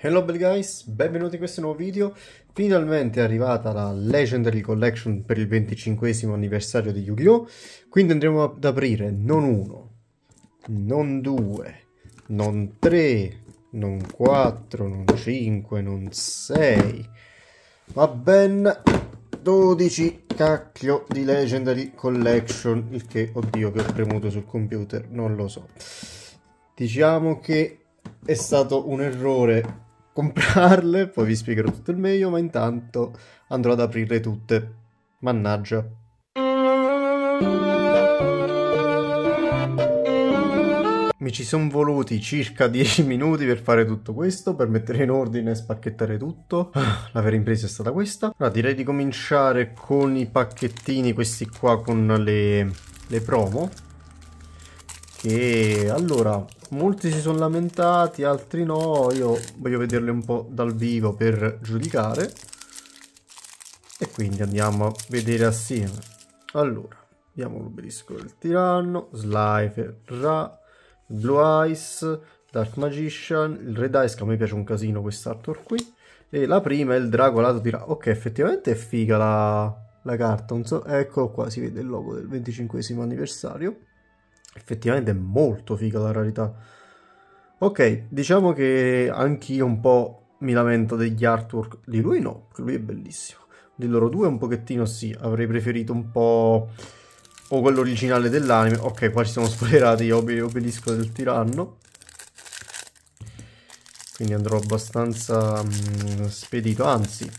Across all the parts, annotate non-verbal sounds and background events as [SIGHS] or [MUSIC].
Hello bel guys, benvenuti in questo nuovo video. Finalmente è arrivata la Legendary Collection per il 25 anniversario di Yu-Gi-Oh! Quindi andremo ad aprire non uno, non due, non tre, non quattro, non cinque, non sei, ma ben 12 cacchio di Legendary Collection. Il che, oddio, che ho premuto sul computer, non lo so. Diciamo che è stato un errore comprarle, poi vi spiegherò tutto il meglio, ma intanto andrò ad aprirle tutte. Mannaggia. Mi ci sono voluti circa 10 minuti per fare tutto questo, per mettere in ordine e spacchettare tutto. [SIGHS] La vera impresa è stata questa. Allora direi di cominciare con i pacchettini, questi qua con le, le promo che allora molti si sono lamentati, altri no, io voglio vederle un po' dal vivo per giudicare e quindi andiamo a vedere assieme. Allora, abbiamo l'obelisco del tiranno, Slifer, Ra, Blue Eyes, Dark Magician, il Red Eyes che a me piace un casino quest'artwork qui e la prima è il drago lato tiranno. Ok, effettivamente è figa la, la carta, so, eccolo qua, si vede il logo del 25 anniversario effettivamente è molto figa la rarità. Ok, diciamo che anch'io un po' mi lamento degli artwork. Di lui no, perché lui è bellissimo. Di loro due un pochettino sì, avrei preferito un po' o quello originale dell'anime. Ok, qua ci siamo spoilerati, ob obelisco del tiranno. Quindi andrò abbastanza mh, mm, spedito, anzi,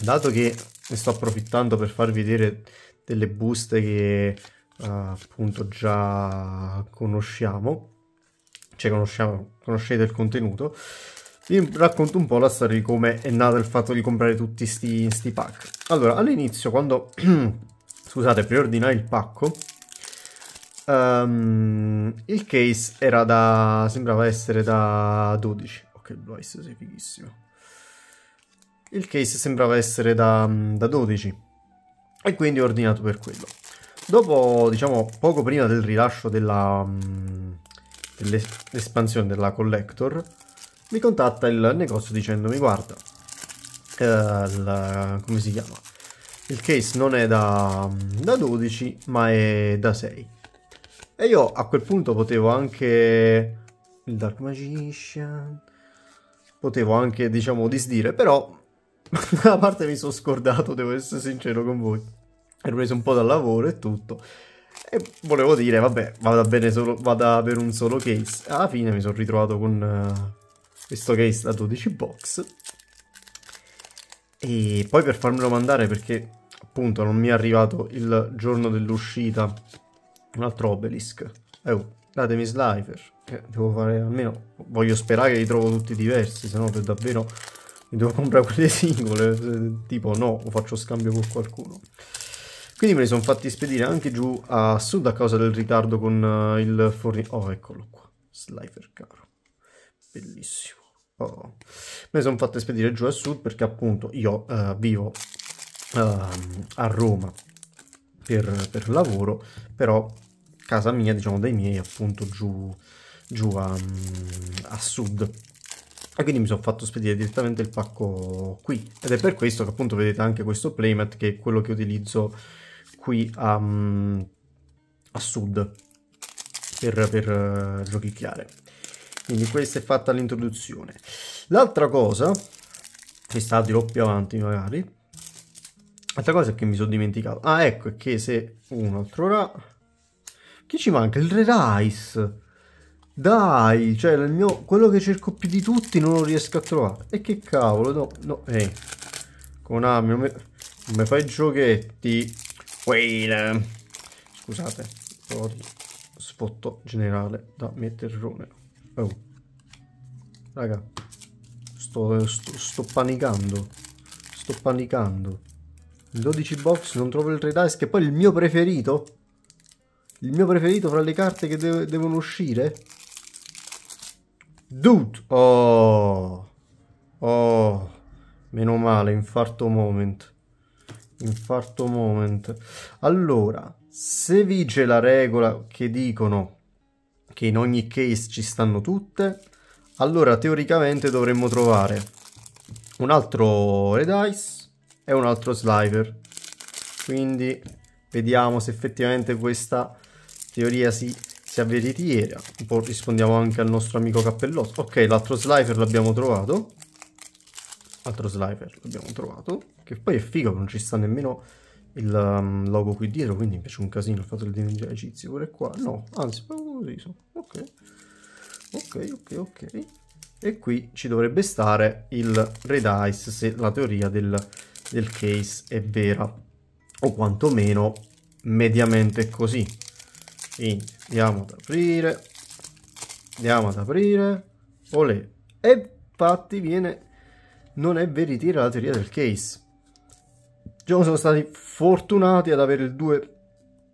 dato che ne sto approfittando per farvi vedere delle buste che appunto già conosciamo, cioè conosciamo, conoscete il contenuto, vi racconto un po' la storia di come è nato il fatto di comprare tutti sti, sti pack. Allora, all'inizio quando, [CLEARS THROAT] scusate, preordinai il pacco, um, il case era da, sembrava essere da 12, ok, Blois sei fighissimo. Il case sembrava essere da, da 12 e quindi ho ordinato per quello. Dopo, diciamo, poco prima del rilascio dell'espansione mm, della Collector, mi contatta il negozio dicendomi guarda, eh, il, come si chiama? Il case non è da, da 12 ma è da 6. E io a quel punto potevo anche... Il Dark Magician... Potevo anche, diciamo, disdire, però... da [LAUGHS] parte mi sono scordato, devo essere sincero con voi ero preso un po' dal lavoro e tutto. E volevo dire, vabbè, vada bene solo, vada per un solo case. Alla fine mi sono ritrovato con uh, questo case da 12 box. E poi per farmelo mandare, perché appunto non mi è arrivato il giorno dell'uscita un altro obelisk. Eh, oh, datemi Slifer, che devo fare almeno, voglio sperare che li trovo tutti diversi, se no per davvero mi devo [LAUGHS] comprare quelle singole, eh, tipo no, o faccio scambio con qualcuno. Quindi me li sono fatti spedire anche giù a sud a causa del ritardo con uh, il fornitore. Oh, eccolo qua. Slifer caro. Bellissimo. Oh. Me li sono fatti spedire giù a sud perché appunto io uh, vivo uh, a Roma per, per, lavoro, però casa mia, diciamo dai miei, appunto giù, giù a, a sud e quindi mi sono fatto spedire direttamente il pacco qui ed è per questo che appunto vedete anche questo playmat che è quello che utilizzo qui a, mm, a sud per, per eh, giochicchiare. Quindi questa è fatta l'introduzione. L'altra cosa, che sta di più avanti magari, l'altra cosa è che mi sono dimenticato. Ah, ecco, è che se un altro ra... Chi ci manca? Il Red Ice! Dai, cioè il mio, quello che cerco più di tutti non lo riesco a trovare. E che cavolo, no, no, ehi. Hey. Konami, non mi fai giochetti. Quail. Scusate, un sfotto generale da metterrone. Oh. Raga, sto, sto, sto panicando. Sto panicando. 12 box, non trovo il trade ice, che poi il mio preferito. Il mio preferito fra le carte che de devono uscire. Dude! Oh! Oh! Meno male, infarto moment infarto moment. Allora, se vige la regola che dicono che in ogni case ci stanno tutte, allora teoricamente dovremmo trovare un altro red ice e un altro sliver. Quindi vediamo se effettivamente questa teoria si, si avveritiera. Un po' rispondiamo anche al nostro amico cappellotto. Ok, l'altro sliver l'abbiamo trovato. Altro sliver l'abbiamo trovato. Che poi è figo, non ci sta nemmeno il um, logo qui dietro, quindi mi piace un casino il fatto del diventare egizio pure qua. No, anzi, proprio così. So. Ok, ok, ok, ok. E qui ci dovrebbe stare il red ice se la teoria del, del case è vera. O quantomeno mediamente così. Quindi andiamo ad aprire. Andiamo ad aprire. Olè. E infatti viene... Non è veritiera la teoria del case diciamo siamo stati fortunati ad avere il 2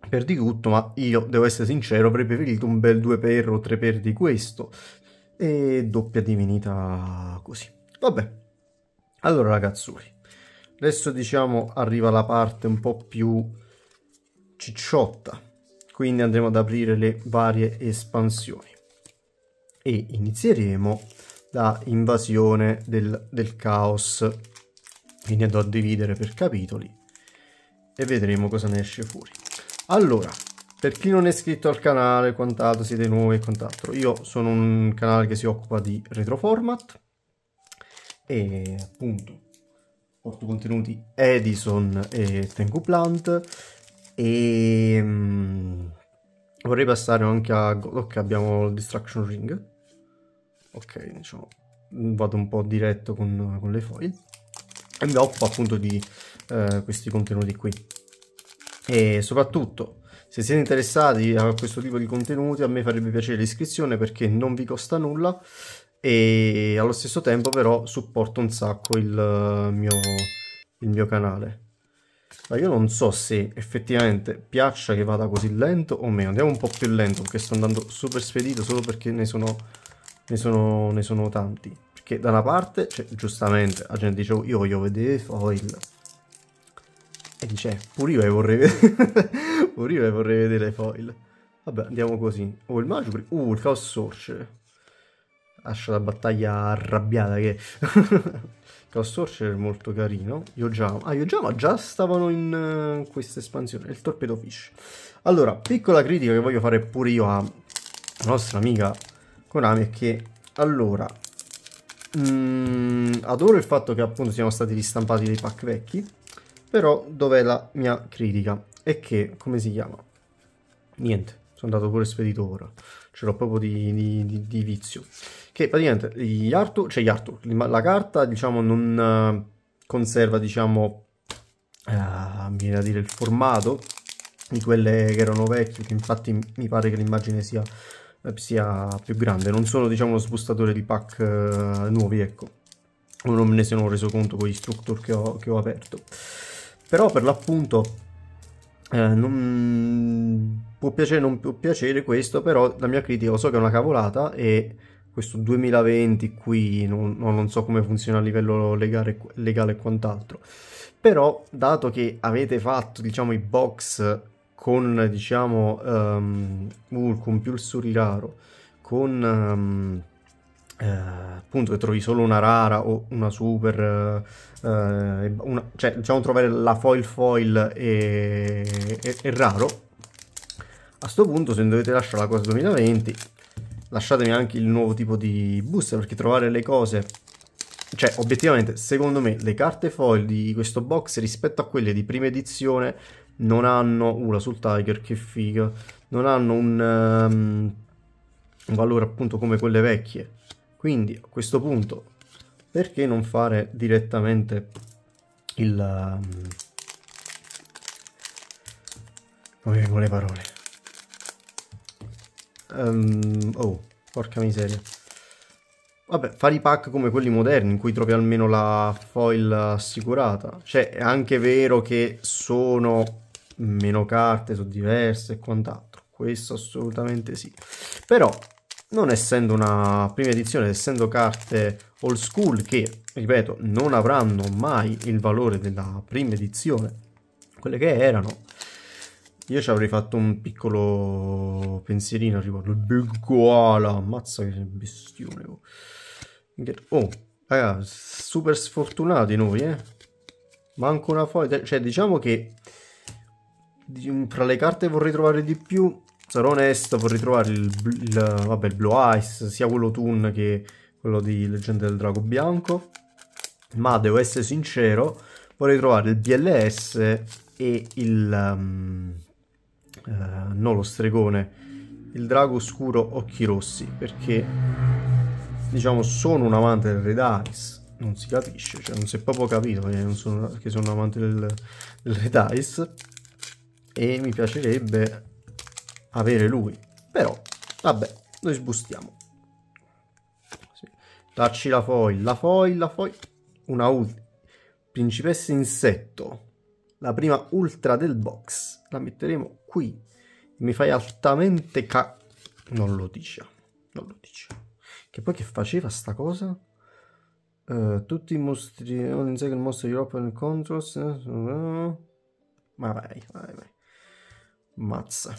per di tutto, ma io devo essere sincero, avrei preferito un bel 2 per o 3 per di questo e doppia divinità così. Vabbè. Allora ragazzuli adesso diciamo arriva la parte un po' più cicciotta, quindi andremo ad aprire le varie espansioni e inizieremo da invasione del, del caos quindi andrò a dividere per capitoli e vedremo cosa ne esce fuori. Allora, per chi non è iscritto al canale, quant'altro, siete nuovi e quant'altro, io sono un canale che si occupa di retroformat e appunto porto contenuti Edison e Tengu Plant e um, vorrei passare anche a... ok abbiamo il Distraction Ring ok diciamo vado un po' diretto con, con le foil e mi occupo appunto di eh, questi contenuti qui e soprattutto se siete interessati a questo tipo di contenuti a me farebbe piacere l'iscrizione perché non vi costa nulla e allo stesso tempo però supporto un sacco il eh, mio, il mio canale ma io non so se effettivamente piaccia che vada così lento o meno andiamo un po' più lento perché sto andando super spedito solo perché ne sono, ne sono, ne sono tanti che da una parte, cioè, giustamente, la gente dice oh, io voglio vedere foil e dice eh, pure io [LAUGHS] vorrei vedere pure io vorrei vedere foil vabbè andiamo così oh il Magic uh il Chaos Sorcerer lascia la battaglia arrabbiata che [LAUGHS] Chaos Sorcerer è molto carino io già ah io già ma già stavano in uh, questa espansione il Torpedo Fish allora piccola critica che voglio fare pure io a la nostra amica Konami è che allora Mm, adoro il fatto che appunto siano stati ristampati dei pack vecchi, però dov'è la mia critica? È che, come si chiama? Niente, sono andato pure spedito ora, ce l'ho proprio di, di, di, di, vizio. Che praticamente gli Arthur, cioè gli Arthur, la carta diciamo non eh, conserva diciamo, uh, viene da dire il formato di quelle che erano vecchie, che infatti mi pare che l'immagine sia eh, sia più grande. Non sono, diciamo, lo spostatore di pack eh, nuovi, ecco. Non me ne sono reso conto con gli structure che ho, che ho aperto. Però per l'appunto eh, non può piacere, non può piacere questo, però la mia critica lo so che è una cavolata e questo 2020 qui non, non so come funziona a livello legale, legale e quant'altro. Però, dato che avete fatto, diciamo, i box con diciamo um, ehm, Urcum uh, più il Suriraro, con um, eh, appunto che trovi solo una rara o una super, eh, eh una, cioè diciamo trovare la foil foil è, raro. A questo punto se dovete lasciare la cosa 2020 lasciatemi anche il nuovo tipo di booster perché trovare le cose cioè obiettivamente secondo me le carte foil di questo box rispetto a quelle di prima edizione non hanno una uh, sul Tiger che figa non hanno un, um, un valore appunto come quelle vecchie quindi a questo punto perché non fare direttamente il um, come vengono le parole um, oh porca miseria Vabbè, fare i pack come quelli moderni in cui trovi almeno la foil assicurata. Cioè, è anche vero che sono meno carte, sono diverse e quant'altro. Questo assolutamente sì. Però, non essendo una prima edizione, essendo carte old school che, ripeto, non avranno mai il valore della prima edizione, quelle che erano, io ci avrei fatto un piccolo pensierino al riguardo. Big Koala, ammazza che bestione. Oh, oh super sfortunati noi, eh. Manco una foglia. Cioè, diciamo che Mm, fra le carte vorrei trovare di più, sarò onesto, vorrei trovare il, il, vabbè, il Blue Ice, sia quello Toon che quello di Leggenda del Drago Bianco, ma devo essere sincero, vorrei trovare il BLS e il... Um, uh, eh, no, lo stregone, il drago oscuro occhi rossi, perché diciamo sono un amante del Red ice non si capisce, cioè non si è proprio capito che, sono, che sono un amante del, del Red Ice e mi piacerebbe avere lui. Però, vabbè, noi sbustiamo. Sì. Dacci la foil, la foil, la foil. Una ulti. Principessa insetto. La prima ultra del box. La metteremo qui. Mi fai altamente ca... Non lo dice. Non lo dice. Che poi che faceva sta cosa? Uh, tutti i mostri... Non sai che il mostro di Europa nel controls... Eh, eh. Ma vai, vai, vai. Mazza.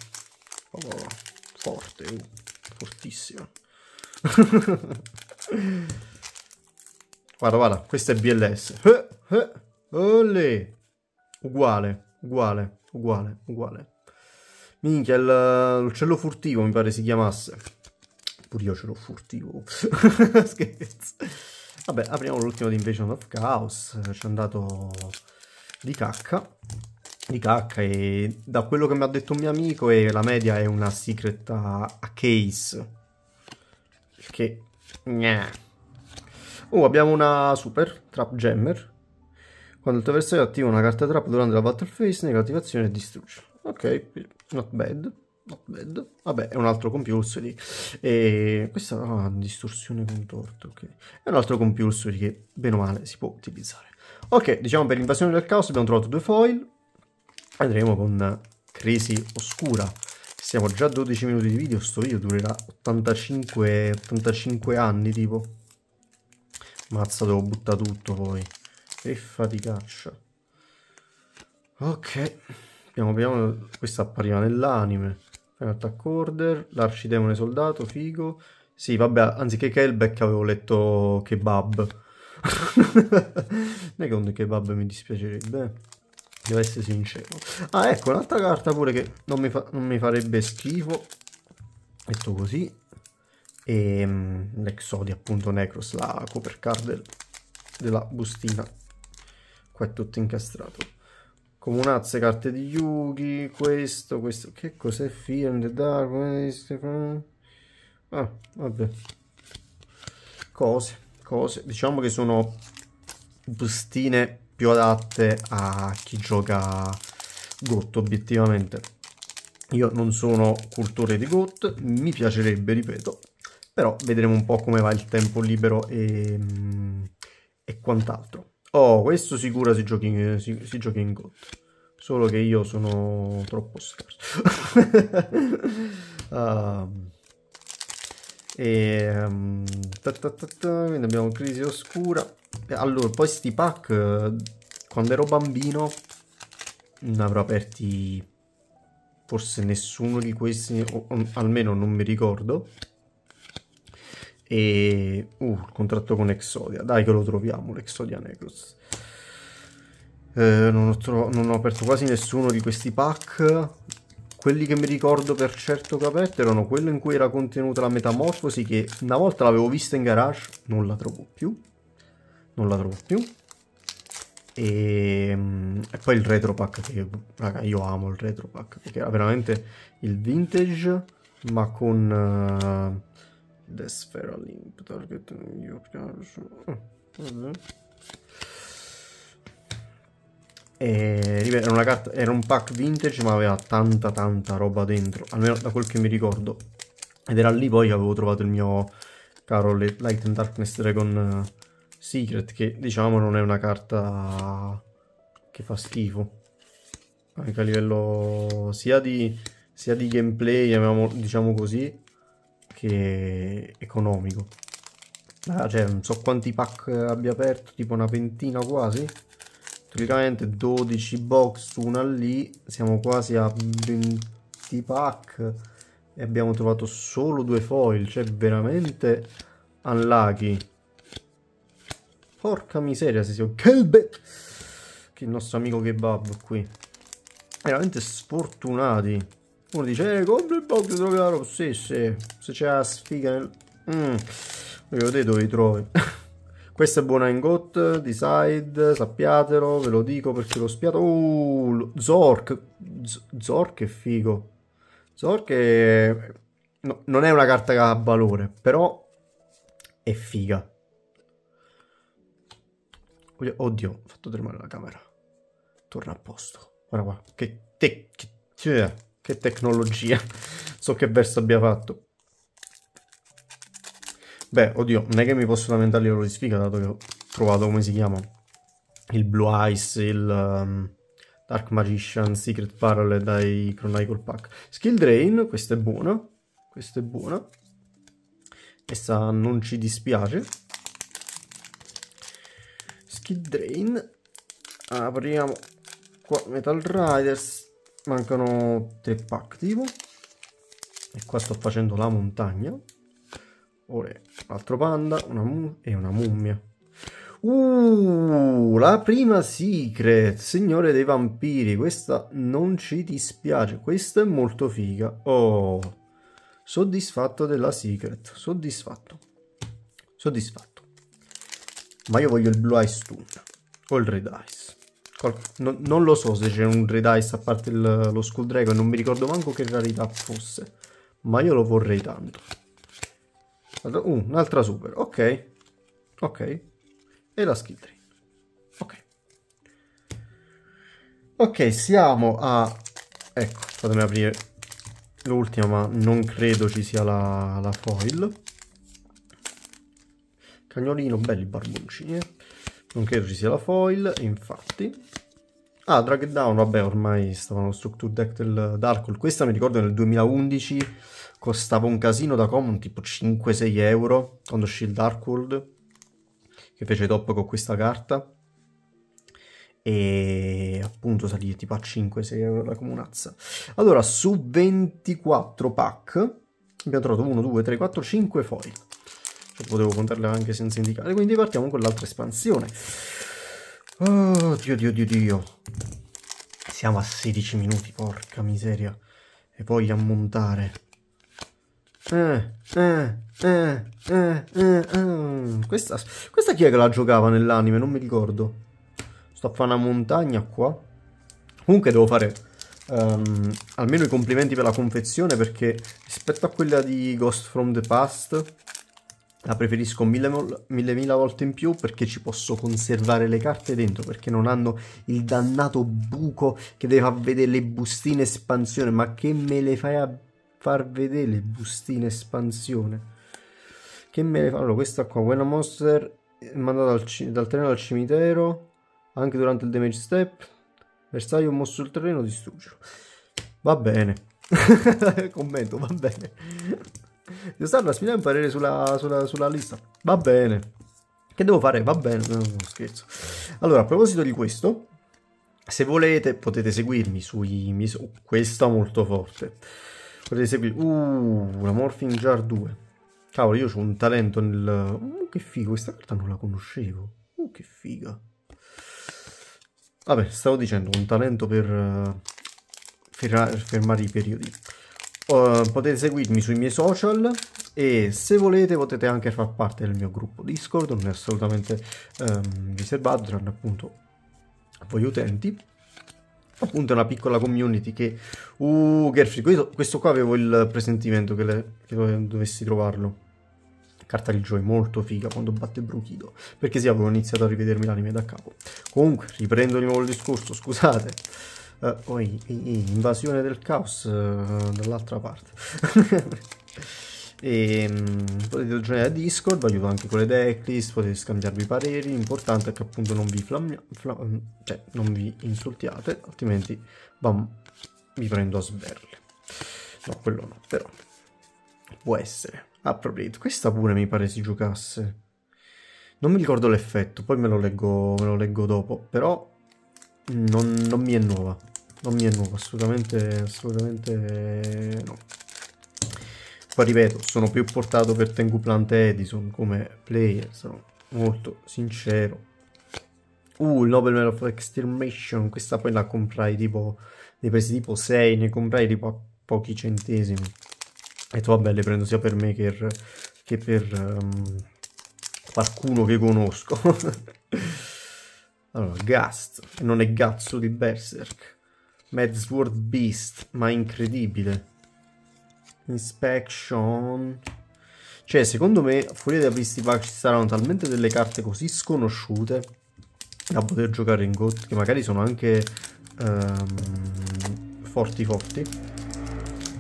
Oh, oh, oh, forte, uh, fortissimo. [LAUGHS] guarda, guarda, questo è BLS. Eh, eh, Uguale, uguale, uguale, uguale. Minchia, eh, l'uccello furtivo mi pare si chiamasse. Pure io ce l'ho furtivo. [LAUGHS] Scherzo. Vabbè, apriamo l'ultimo di Invasion of Chaos. Ci è andato di cacca di cacca e da quello che mi ha detto un mio amico e eh, la media è una secret a, a case che Gnà. oh abbiamo una super trap jammer quando il tuo avversario attiva una carta trap durante la battle phase negativazione e distrugge ok not bad not bad vabbè è un altro compulsory e questa ah, distorsione contorta ok è un altro compulsory che bene o male si può utilizzare ok diciamo per l'invasione del caos abbiamo trovato due foil andremo con Crisi Oscura. Siamo già a 12 minuti di video, sto video durerà 85, 85 anni tipo. Mazza, devo buttare tutto poi. Che faticaccia. Ok, piano piano, questa appariva nell'anime. Attack Order, l'arcidemone soldato, figo. Sì, vabbè, anziché Kelbeck avevo letto Kebab. non [LAUGHS] è che un Kebab mi dispiacerebbe. Devo essere sincero. Ah, ecco, un'altra carta pure che non mi, fa, non mi farebbe schifo. Metto così. E um, l'Exodia, appunto, Necros, la cover card del, della bustina. Qua è tutto incastrato. Comunazze, carte di Yugi, questo, questo. Che cos'è Fear in the Dark? Ah, vabbè. Cose, cose. Diciamo che sono bustine più adatte a chi gioca GOT obiettivamente. Io non sono cultore di GOT, mi piacerebbe, ripeto, però vedremo un po' come va il tempo libero e, mm, e quant'altro. Oh, questo sicuro si giochi in, si, si giochi in GOT. Solo che io sono troppo scarso. uh, [LAUGHS] e um, ta ta ta abbiamo crisi oscura. Eh, allora, poi sti pack, eh, quando ero bambino, ne avrò aperti forse nessuno di questi, o, o, almeno non mi ricordo. E... Uh, il contratto con Exodia. Dai che lo troviamo, l'Exodia Necros. Eh, non, ho non ho aperto quasi nessuno di questi pack. Quelli che mi ricordo per certo che ho aperto erano quello in cui era contenuta la metamorfosi che una volta l'avevo vista in garage, non la trovo più non la trovo più e, ehm, e, poi il retro pack che raga io amo il retro pack perché era veramente il vintage ma con uh, The Spheral Imp Target e, eh, eh, era, una carta, era un pack vintage ma aveva tanta tanta roba dentro almeno da quel che mi ricordo ed era lì poi che avevo trovato il mio caro Light and Darkness Dragon Secret che diciamo non è una carta che fa schifo anche a livello sia di, sia di gameplay diciamo così che economico ah, cioè non so quanti pack abbia aperto tipo una ventina quasi praticamente 12 box una lì siamo quasi a 20 pack e abbiamo trovato solo due foil cioè veramente unlucky Porca miseria se si... Kelbe! Che il nostro amico kebab qui. Veramente sfortunati. Uno dice, eh, compri il box trovi la roba. Sì, sì. Se c'è la sfiga nel... Mm. Voglio vedere dove li trovi. [LAUGHS] Questa è buona in got, decide, sappiatelo, ve lo dico perché l'ho spiato. Uh, Zork. Z Zork è figo. Zork è... No, non è una carta che ha valore, però è figa. Voglio... Oddio, ho fatto tremare la camera. Torna a posto. Guarda qua, che, te... che... Cioè, che tecnologia. so che verso abbia fatto. Beh, oddio, non è che mi posso lamentare loro di sfiga, dato che ho trovato, come si chiama? Il Blue Ice, il... Um... Dark Magician, Secret Parallel dai Chronicle Pack. Skill Drain, questa è buona. Questa è buona. Questa non ci dispiace. Kid Drain. Apriamo qua Metal Riders. Mancano tre pack tipo. E qua sto facendo la montagna. Ora, un altro panda una e una mummia. Uh, la prima secret, signore dei vampiri, questa non ci dispiace, questa è molto figa. Oh, soddisfatto della secret, soddisfatto, soddisfatto. Ma io voglio il Blue Eyes Stun. O il Red Eyes. Qual non, non, lo so se c'è un Red Eyes a parte il, lo Skull Dragon. Non mi ricordo manco che rarità fosse. Ma io lo vorrei tanto. Uh, un'altra super. Ok. Ok. E la skill tree. Ok. Ok, siamo a... Ecco, fatemi aprire l'ultima, ma non credo ci sia la, la foil. Cagnolino, mm. belli barboncini, eh? Non credo ci sia la foil, infatti. Ah, Drag Down, vabbè, ormai stavano structure deck del Darkhold. Questa mi ricordo nel 2011 costava un casino da common, tipo 5-6 euro, quando uscì il Darkhold, che fece top con questa carta. E appunto salì tipo a 5-6 euro la comunazza. Allora, su 24 pack abbiamo trovato 1, 2, 3, 4, 5 foil potevo contarle anche senza indicare. Quindi partiamo con l'altra espansione. Oh, dio, dio, dio, dio. Siamo a 16 minuti, porca miseria. E poi a montare. Eh eh eh, eh, eh, eh, questa, questa chi è che la giocava nell'anime? Non mi ricordo. Sto a fare una montagna qua. Comunque devo fare um, almeno i complimenti per la confezione perché rispetto a quella di Ghost from the Past la preferisco mille, mille, mille volte in più perché ci posso conservare le carte dentro, perché non hanno il dannato buco che deve far vedere le bustine espansione. Ma che me le fai a far vedere le bustine espansione? Che me le fa? Allora, questa qua, When a Monster mandata dal, dal terreno al cimitero, anche durante il damage step, bersaglio mosso il terreno, distrugge. Va bene. [LAUGHS] Commento, va bene. Giustanna, mi dai un parere sulla, sulla, sulla lista? Va bene. Che devo fare? Va bene, no, scherzo. Allora, a proposito di questo, se volete potete seguirmi sui... Mis- uh, questa molto forte. Potete seguirmi... Uh, la Morphing Jar 2. Cavolo, io ho un talento nel... Uh, che figo, questa carta non la conoscevo. Uh, che figa. Vabbè, stavo dicendo, un talento per... Uh, fermare i periodi. Eh, potete seguirmi sui miei social e se volete potete anche far parte del mio gruppo Discord, non è assolutamente um, ehm, riservato, tranne appunto voi utenti. Appunto è una piccola community che... Uh, Gerfri, questo, questo, qua avevo il presentimento che, le, che dovessi trovarlo carta di Joy molto figa quando batte Bruchido, perché sì, avevo iniziato a rivedermi l'anime da capo. Comunque, riprendo di nuovo il discorso, scusate. Uh, oh, i, i, invasione del caos uh, dall'altra parte. [LAUGHS] e, um, potete aggiungere a Discord, vi aiuto anche con le decklist, potete scambiarvi pareri, l'importante è che appunto non vi, mm, cioè, non vi insultiate, altrimenti bam, vi prendo a sberle. No, quello no, però può essere. Appropriate. Questa pure mi pare si giocasse. Non mi ricordo l'effetto, poi me lo leggo, me lo leggo dopo, però non, non mi è nuova non mi è nuovo, assolutamente, assolutamente no. Poi ripeto, sono più portato per Tengu Plant Edison come player, sono molto sincero. Uh, il Nobel Medal of Extermination, questa poi la comprai tipo, ne presi tipo 6, ne comprai tipo a pochi centesimi. E tu vabbè, le prendo sia per me che, che per um, qualcuno che conosco. [LAUGHS] allora, Gast, non è Gazzo di Berserk. Medsword Beast, ma incredibile. Inspection. Cioè, secondo me, fuori da Pristiva ci saranno talmente delle carte così sconosciute da poter giocare in GOT, che magari sono anche um, forti forti.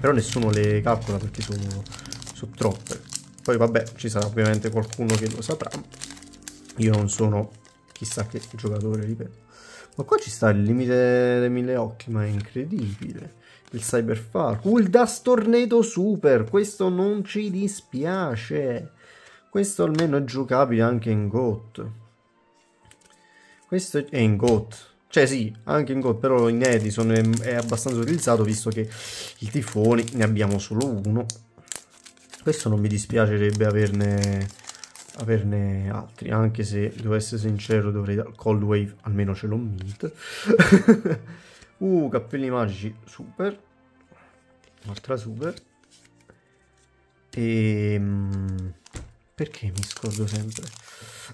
Però nessuno le calcola perché sono, sono troppe. Poi vabbè, ci sarà ovviamente qualcuno che lo saprà. Io non sono chissà che giocatore, ripeto. Ma qua ci sta il limite dei mille occhi, ma è incredibile. Il Cyberfar. Cool uh, Dust Tornado Super. Questo non ci dispiace. Questo almeno è giocabile anche in GOT. Questo è in GOT. Cioè sì, anche in GOT, però in Edison è, è abbastanza utilizzato, visto che il tifone ne abbiamo solo uno. Questo non mi dispiacerebbe averne averne altri, anche se devo essere sincero dovrei dal Cold Wave, almeno ce l'ho mint. [LAUGHS] uh, cappelli magici, super. Un'altra super. E... Ehm, perché mi scordo sempre?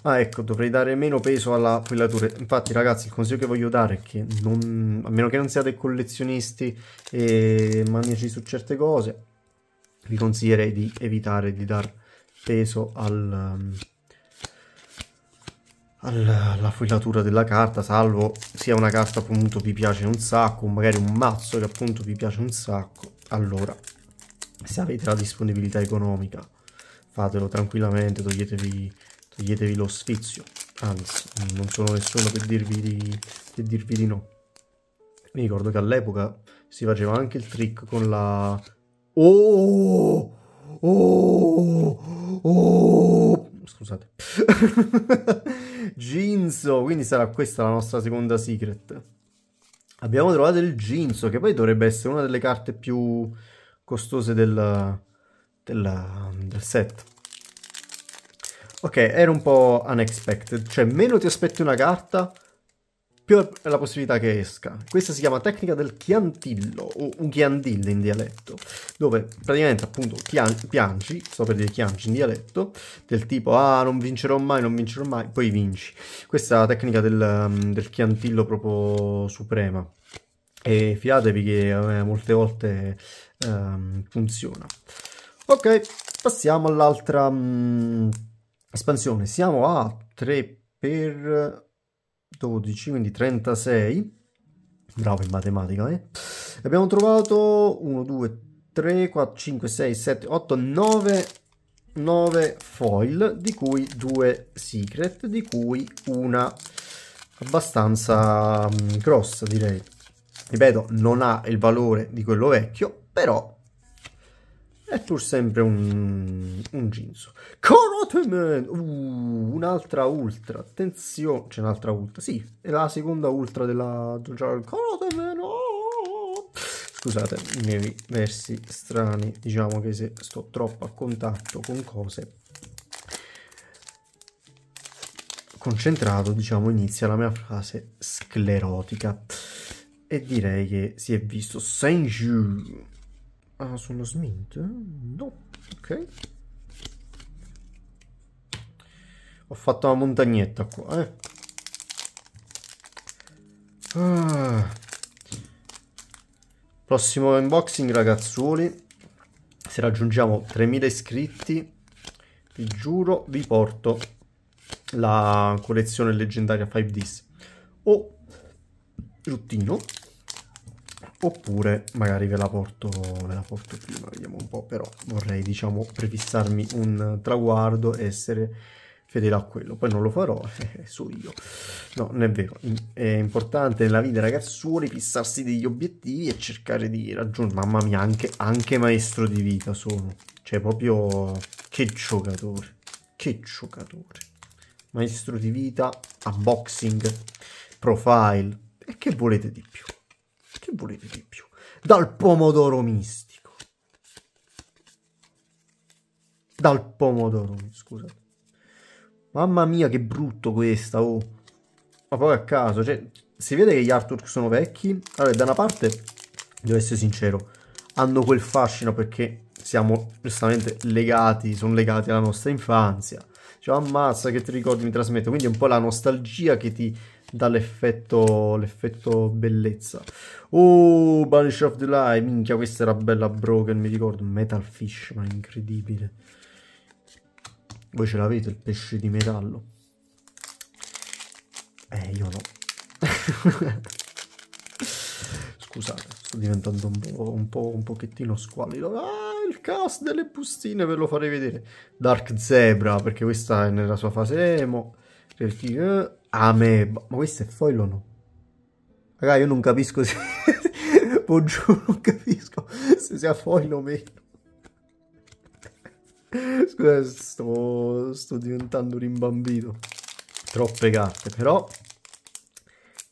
Ah, ecco, dovrei dare meno peso alla filatura. Infatti, ragazzi, il consiglio che voglio dare è che, non, a meno che non siate collezionisti e maniaci su certe cose, vi consiglierei di evitare di dar teso al, um, al, alla filatura della carta, salvo sia una carta appunto vi piace un sacco, magari un mazzo che appunto vi piace un sacco, allora se avete la disponibilità economica fatelo tranquillamente, toglietevi, toglietevi lo sfizio, anzi non sono nessuno per dirvi di, per dirvi di no. Mi ricordo che all'epoca si faceva anche il trick con la... Oh! Oh! Oh, scusate. Ginzo, [LAUGHS] quindi sarà questa la nostra seconda secret. Abbiamo trovato il Ginzo, che poi dovrebbe essere una delle carte più costose del, del, del set. Ok, era un po' unexpected, cioè meno ti aspetti una carta più è la possibilità che esca. Questa si chiama tecnica del chiantillo, o un chiandillo in dialetto, dove praticamente appunto piangi, sto per dire piangi in dialetto, del tipo ah non vincerò mai, non vincerò mai, poi vinci. Questa è la tecnica del, mm, del chiantillo proprio suprema. E fidatevi che eh, molte volte eh, funziona. Ok, passiamo all'altra mm, espansione. Siamo a 3 per... 12, quindi 36. Bravo in matematica, eh? Abbiamo trovato 1, 2, 3, 4, 5, 6, 7, 8, 9, 9 foil, di cui 2 secret, di cui una abbastanza mm, grossa, direi. Ripeto, non ha il valore di quello vecchio, però è pur sempre un, un ginzo. Con Totem! Uh, un'altra ultra, attenzione, c'è un'altra ultra, sì, è la seconda ultra della Totem! Oh! Scusate i miei versi strani, diciamo che se sto troppo a contatto con cose concentrato, diciamo, inizia la mia frase sclerotica. E direi che si è visto Senju. Ah, sono Smith? Eh? No, ok. Ho fatto una montagnetta qua, eh. Ah. Prossimo unboxing, ragazzuoli. Se raggiungiamo 3000 iscritti, vi giuro, vi porto la collezione leggendaria 5Ds. O ruttino oppure magari ve la porto ve la porto prima vediamo un po' però vorrei diciamo prefissarmi un traguardo essere fedele a quello, poi non lo farò, eh, so io. No, non è vero, è importante nella vita ragazzuoli fissarsi degli obiettivi e cercare di raggiungere, mamma mia, anche, anche maestro di vita sono, cioè proprio che giocatore, che giocatore. Maestro di vita, unboxing, profile, e che volete di più? Che volete di più? Dal pomodoro mistico. Dal pomodoro, scusate. Mamma mia, che brutto questa, oh. Ma poi a caso, cioè, si vede che gli artwork sono vecchi. Allora, da una parte, devo essere sincero, hanno quel fascino perché siamo giustamente legati, sono legati alla nostra infanzia. Cioè, ammazza che ti ricordi mi trasmette. Quindi è un po' la nostalgia che ti dà l'effetto, l'effetto bellezza. Oh, Banish of the Light, minchia, questa era bella broken, mi ricordo. Metal Fish, ma incredibile. Voi ce l'avete il pesce di metallo? Eh, io no. [LAUGHS] Scusate, sto diventando un po', un, po', un pochettino squallido. Ah, il caos delle bustine ve lo farei vedere. Dark Zebra, perché questa è nella sua fase emo. Perché... Eh, Ameba. Ma questo è foil o no? Raga, io non capisco se... Buongiorno, [LAUGHS] non capisco se sia foil o meno. Scusa, sto, sto diventando rimbambito. Troppe carte, però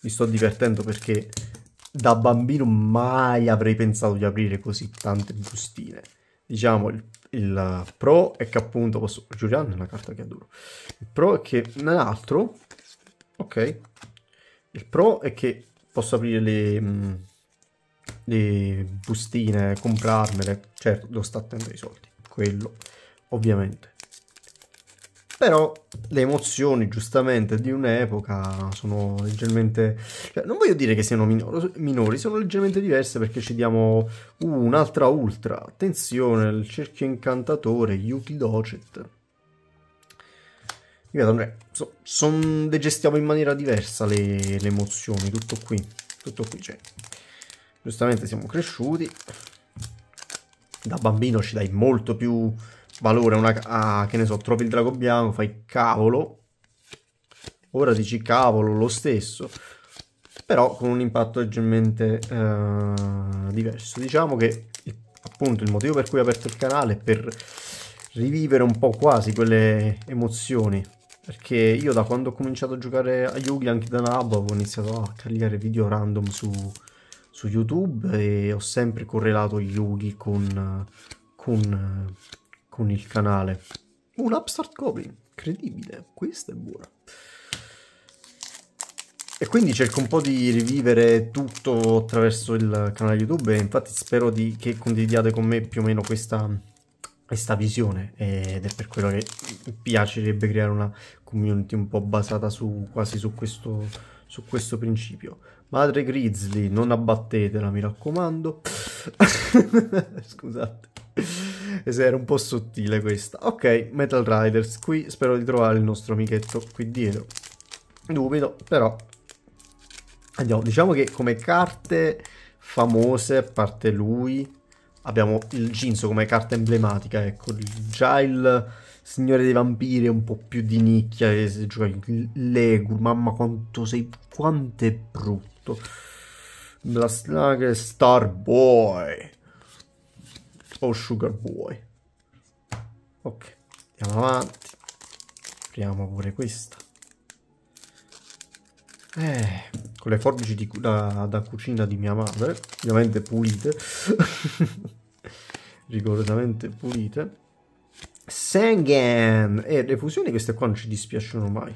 mi sto divertendo perché da bambino mai avrei pensato di aprire così tante bustine. Diciamo, il, il pro è che appunto posso... Giuliano è una carta che adoro. Il pro è che... nell'altro, Ok. Il pro è che posso aprire le... Mm, le bustine, comprarmele. Certo, devo stare attento ai soldi. Quello ovviamente. Però le emozioni, giustamente, di un'epoca sono leggermente... Cioè, non voglio dire che siano minor... minori, sono leggermente diverse perché ci diamo uh, un'altra ultra. Attenzione, il cerchio incantatore, Yuki Docet. So, son, le degestiamo in maniera diversa le, le, emozioni, tutto qui, tutto qui c'è. Cioè, giustamente siamo cresciuti, da bambino ci dai molto più valore, una, ah, che ne so, trovi il drago bianco, fai cavolo, ora dici cavolo lo stesso, però con un impatto leggermente eh, diverso. Diciamo che appunto il motivo per cui ho aperto il canale è per rivivere un po' quasi quelle emozioni, perché io da quando ho cominciato a giocare a Yugi anche da Nab ho iniziato a caricare video random su, su YouTube e ho sempre correlato Yugi con, con con il canale. Un Upstart Goblin, incredibile, questa è buona. E quindi cerco un po' di rivivere tutto attraverso il canale YouTube e infatti spero di, che condividiate con me più o meno questa, questa visione ed è per quello che piacerebbe creare una community un po' basata su, quasi su questo, su questo principio. Madre Grizzly, non abbattetela, mi raccomando. [LAUGHS] Scusate. Era un po' sottile questa. Ok, Metal Riders. Qui spero di trovare il nostro amichetto qui dietro. Dubito, però... Andiamo, diciamo che come carte famose, a parte lui, abbiamo il Ginzo come carta emblematica, ecco. Già il Signore dei Vampiri è un po' più di nicchia, se giochi l'Egur, mamma quanto sei... quanto è brutto. Blastager Starboy o oh, Sugar Boy. Ok, andiamo avanti. Apriamo pure questa. Eh, con le forbici di, da, da cucina di mia madre, ovviamente pulite. [LAUGHS] Rigorosamente pulite. Sengen! E eh, le fusioni queste qua non ci dispiacciono mai.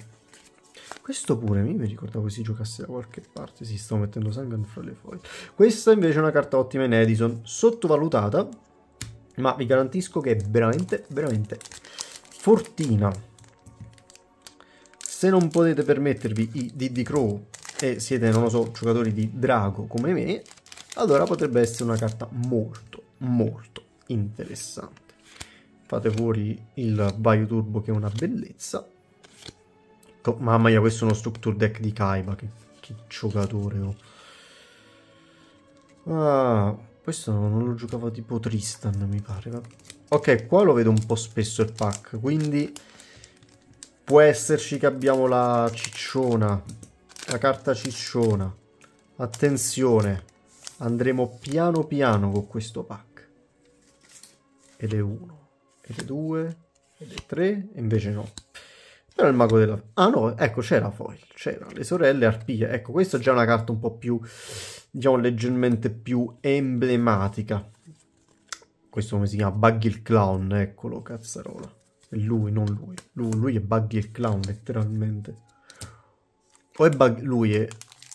Questo pure, mi ricordavo che si giocasse da qualche parte. Si, stavo mettendo Sengen fra le foglie. Questa invece è una carta ottima in Edison, sottovalutata, ma vi garantisco che è veramente, veramente fortina. Se non potete permettervi i DD Crow e siete, non lo so, giocatori di Drago come me, allora potrebbe essere una carta molto, molto interessante. Fate fuori il Bio Turbo che è una bellezza. mamma mia, questo è uno structure deck di Kaiba, che, che giocatore ho. Oh. Ah, questo non lo giocava tipo Tristan, mi pare. Ok, qua lo vedo un po' spesso il pack, quindi può esserci che abbiamo la cicciona, la carta cicciona. Attenzione, andremo piano piano con questo pack. Ed è uno, ed è due, ed è tre, e invece no. Era il mago della... Ah no, ecco, c'era Foil, c'era le sorelle arpie. Ecco, questa è già una carta un po' più, diciamo, leggermente più emblematica. Questo come si chiama? Buggy il clown, eccolo, cazzarola. È lui, non lui. Lui, lui è Buggy il clown, letteralmente. O è Buggy... Lui è...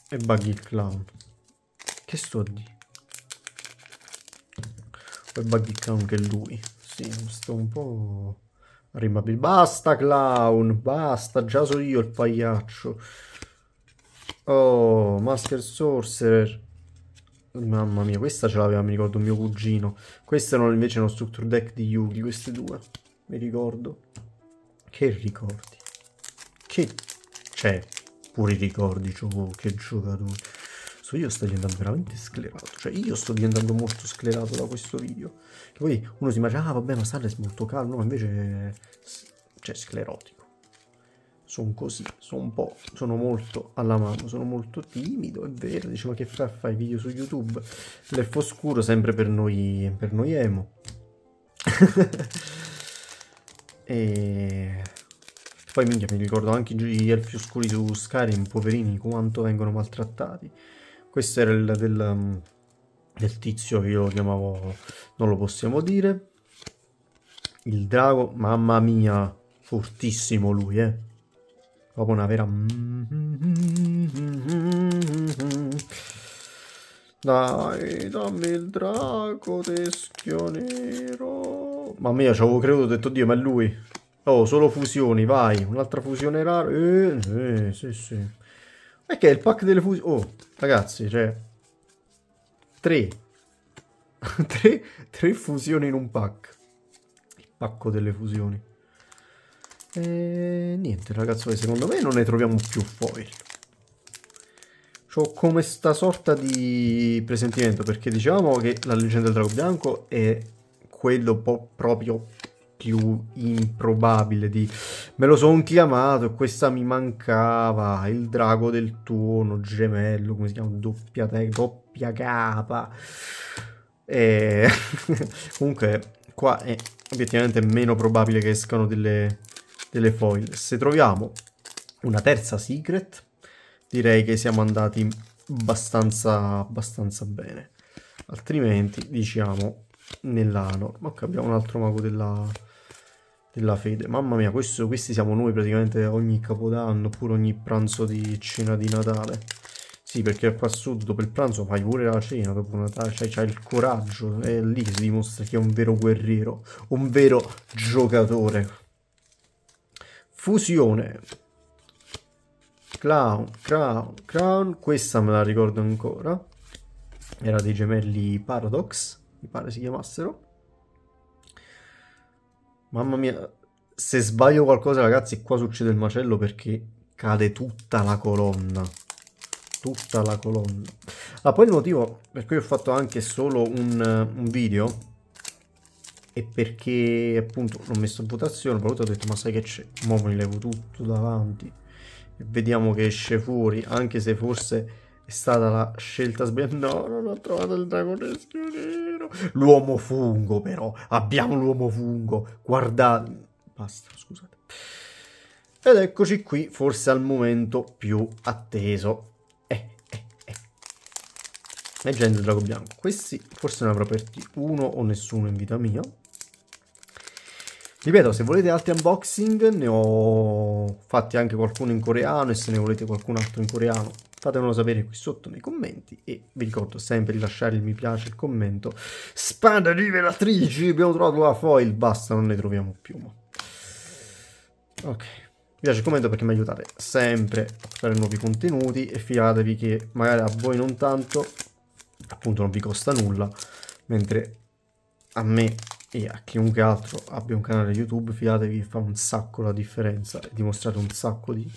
è Buggy il clown. Che sto a dire? O è Buggy il clown che è lui. Sì, sto un po'... Rimabile. Basta clown, basta, già so io il pagliaccio. Oh, Master Sorcerer. Mamma mia, questa ce l'aveva, mi ricordo, mio cugino. Queste erano invece uno structure deck di Yugi, queste due. Mi ricordo. Che ricordi. Che... Cioè, pure i ricordi, gioco, che giocatore. Adesso io sto diventando veramente sclerato, cioè io sto diventando molto sclerato da questo video. Che poi uno si immagina, ah vabbè ma Sanders è molto caldo ma invece cioè sclerotico. Sono così, sono un po', sono molto alla mano, sono molto timido, è vero, ma che fa, fai video su YouTube. L'elfo scuro sempre per noi, per noi emo. [LAUGHS] e... Poi minchia, mi ricordo anche gli elfi oscuri su Skyrim, poverini, quanto vengono maltrattati questo era il del, um, del tizio che io lo chiamavo non lo possiamo dire il drago mamma mia fortissimo lui eh proprio una vera dai dammi il drago teschio nero mamma mia ci avevo creduto ho detto dio ma è lui oh solo fusioni vai un'altra fusione rara eh, eh sì sì è che il pack delle fusioni Oh, ragazzi, cioè... Tre. [LAUGHS] tre. Tre fusioni in un pack. Il pacco delle fusioni. E niente, ragazzi, secondo me non ne troviamo più foil. Ho come sta sorta di presentimento, perché diciamo che la leggenda del drago bianco è quello proprio più improbabile di me lo sono chiamato e questa mi mancava, il drago del tuono, gemello, come si chiama, doppia, te, doppia capa. E... [LAUGHS] comunque qua è obiettivamente meno probabile che escano delle, delle foil. Se troviamo una terza secret, direi che siamo andati abbastanza, abbastanza bene. Altrimenti, diciamo, nella norma. Ok, abbiamo un altro mago della della fede. Mamma mia, questo, questi siamo noi praticamente ogni capodanno oppure ogni pranzo di cena di Natale. Sì, perché qua a sud dopo il pranzo fai pure la cena dopo Natale, cioè c'hai il coraggio, è lì che si dimostra che è un vero guerriero, un vero giocatore. Fusione. Clown, clown, clown, questa me la ricordo ancora. Era dei gemelli Paradox, mi pare si chiamassero. Mamma mia, se sbaglio qualcosa ragazzi qua succede il macello perché cade tutta la colonna. Tutta la colonna. Ah, poi il motivo per cui ho fatto anche solo un, eh, un video è perché appunto l'ho messo in votazione, poi ho detto ma sai che c'è, mo me levo tutto davanti vediamo che esce fuori, anche se forse è stata la scelta sbagliata. No, non ho trovato il dragonesco nero. L'uomo fungo, però. Abbiamo l'uomo fungo. Guardate. Basta, scusate. Ed eccoci qui, forse al momento più atteso. Eh, eh, eh. Leggenda del drago bianco. Questi forse ne avrò aperti uno o nessuno in vita mia. Ripeto, se volete altri unboxing, ne ho fatti anche qualcuno in coreano e se ne volete qualcun altro in coreano fatemelo sapere qui sotto nei commenti e vi ricordo sempre di lasciare il mi piace, il commento. Spada rivelatrici abbiamo trovato la foil, basta, non ne troviamo più. Ok, mi piace il commento perché mi aiutate sempre a fare nuovi contenuti e fidatevi che magari a voi non tanto, appunto non vi costa nulla, mentre a me e a chiunque altro abbia un canale YouTube, fidatevi che fa un sacco la differenza e dimostrate un sacco di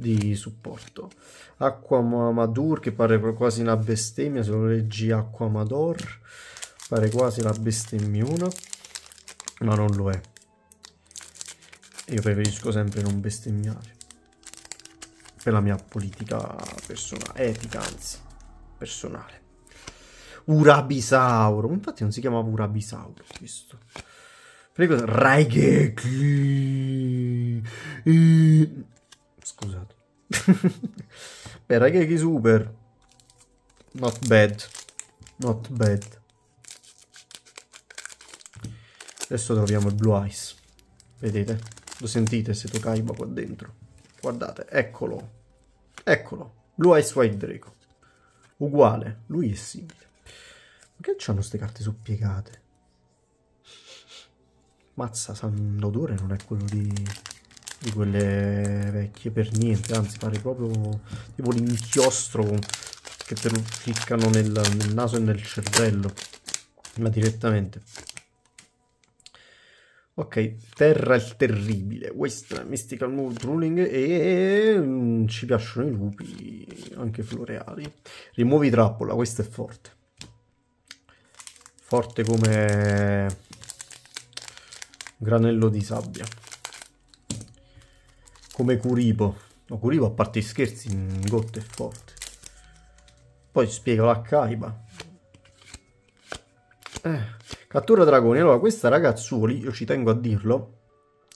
di supporto. Acqua che pare quasi una bestemmia, se lo leggi Acqua pare quasi la bestemmiona, ma non lo è. Io preferisco sempre non bestemmiare. Per la mia politica personale, etica anzi, personale. Urabisauro, infatti non si chiamava Urabisauro questo. Prego, Raigeki scusate. [LAUGHS] Beh, raga, super. Not bad. Not bad. Adesso troviamo il Blue Eyes. Vedete? Lo sentite se Tokaiba qua dentro. Guardate, eccolo. Eccolo. Blue Eyes White Draco. Uguale. Lui è simile. Ma che c'hanno queste carte soppiegate? Mazza, l'odore non è quello di di quelle vecchie per niente, anzi pare proprio tipo l'inchiostro che te lo ficcano nel, nel naso e nel cervello, ma direttamente. Ok, Terra il Terribile, Western Mystical Mood Ruling e mm, ci piacciono i lupi, anche floreali. Rimuovi trappola, questa è forte. Forte come granello di sabbia come Curibo. No, Curibo a parte i scherzi in gotto è forte. Poi spiego la Kaiba. Eh, cattura dragoni. Allora, questa ragazzuoli, io ci tengo a dirlo,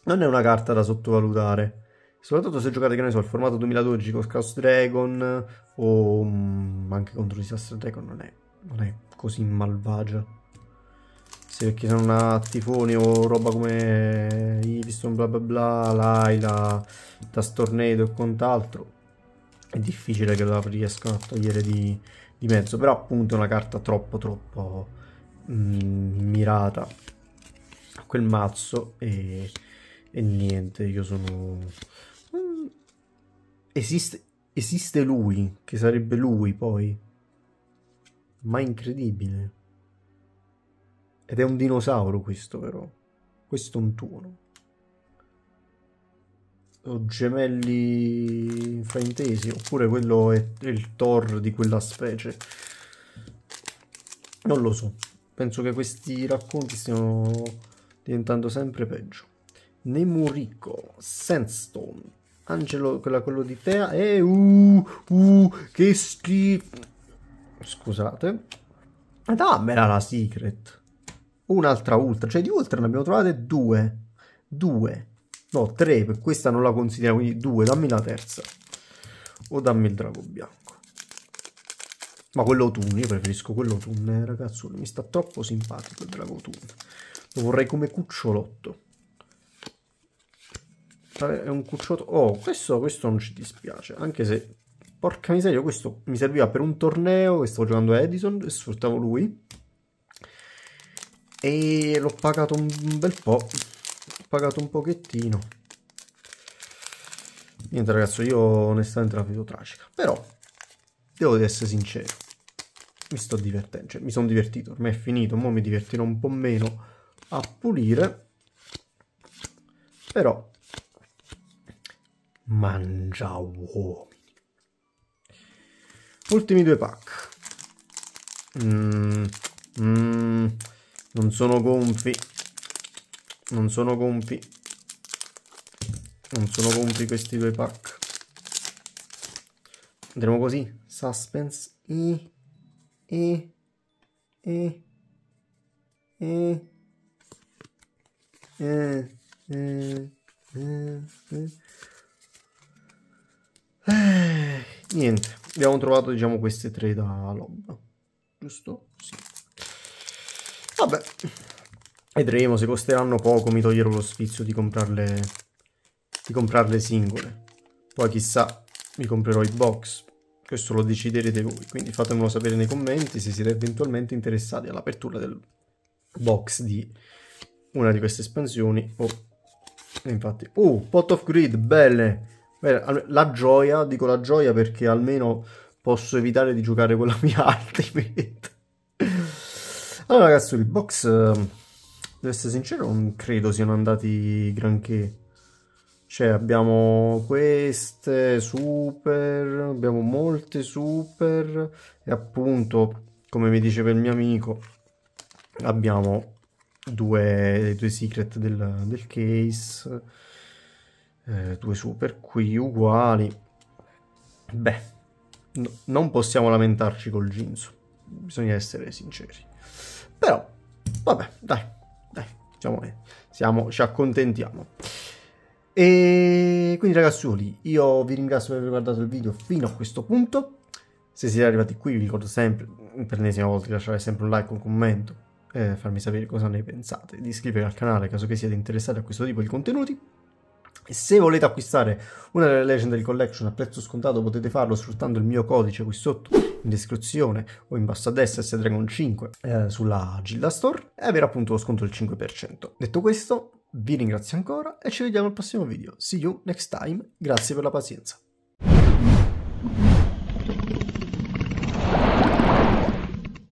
non è una carta da sottovalutare. Soprattutto se giocate, che ne so, il formato 2012 con Chaos Dragon o um, anche contro Disaster Dragon non è, non è così malvagia. Sì, perché sono una ha tifoni o roba come Iviston, bla bla bla, l'Aila, Tastornado e quant'altro, è difficile che la riescano a togliere di, di, mezzo. Però appunto è una carta troppo troppo mm, mirata a quel mazzo e, e niente, io sono... Mm, esiste, esiste lui, che sarebbe lui poi? Ma incredibile. Ed è un dinosauro questo però. Questo è un tuono. O gemelli fraintesi, oppure quello è il Thor di quella specie. Non lo so. Penso che questi racconti stiano diventando sempre peggio. Nemurico, Sandstone, Angelo, quella, quello di Tea e... Uh, uh, che schifo! Scusate. Dammela ah, la secret un'altra ultra, cioè di ultra ne abbiamo trovate due, due, no tre, per questa non la consideriamo, quindi due, dammi la terza, o dammi il drago bianco. Ma quello Tun, io preferisco quello Tun, eh, ragazzo, mi sta troppo simpatico il drago Tun. Lo vorrei come cucciolotto. È un cucciolotto... Oh, questo, questo non ci dispiace, anche se... Porca miseria, questo mi serviva per un torneo che sto giocando a Edison e sfruttavo lui e l'ho pagato un bel po', l'ho pagato un pochettino. Niente ragazzi, io onestamente la vedo tragica, però devo essere sincero, mi sto divertendo, cioè mi sono divertito, ormai è finito, ora mi divertirò un po' meno a pulire, però mangia uomini. Ultimi due pack. mmm mm. mm. Non sono gonfi. Non sono gonfi. Non sono gonfi questi due pack. Andremo così. Suspense. E. I. I. I. Eh, eh, eh, Niente, abbiamo trovato diciamo queste tre da lob, giusto? Vabbè. Vedremo, se costeranno poco mi toglierò lo sfizio di comprarle, di comprarle singole. Poi chissà, mi comprerò i box. Questo lo deciderete voi, quindi fatemelo sapere nei commenti se siete eventualmente interessati all'apertura del box di una di queste espansioni. Oh, infatti, uh, Pot of Grid, belle! la gioia, dico la gioia perché almeno posso evitare di giocare con la mia [LAUGHS] ultimate. Allora ragazzi, il box, ehm, devo essere sincero, non credo siano andati granché. Cioè abbiamo queste super, abbiamo molte super e appunto, come mi diceva il mio amico, abbiamo due, due secret del, del case, eh, due super qui uguali. Beh, no, non possiamo lamentarci col jeans, bisogna essere sinceri. Però, vabbè, dai, dai, diciamo che siamo, ci accontentiamo. E quindi ragazzuoli, io vi ringrazio per aver guardato il video fino a questo punto. Se siete arrivati qui vi ricordo sempre, per l'ennesima volta, di lasciare sempre un like, un commento, eh, farmi sapere cosa ne pensate, di iscrivervi al canale caso che siate interessati a questo tipo di contenuti. E se volete acquistare una delle Legendary Collection a prezzo scontato potete farlo sfruttando il mio codice qui sotto in descrizione o in basso a destra S-Dragon 5 eh, sulla Gilda Store e avere appunto lo sconto del 5%. Detto questo vi ringrazio ancora e ci vediamo al prossimo video. See you next time, grazie per la pazienza.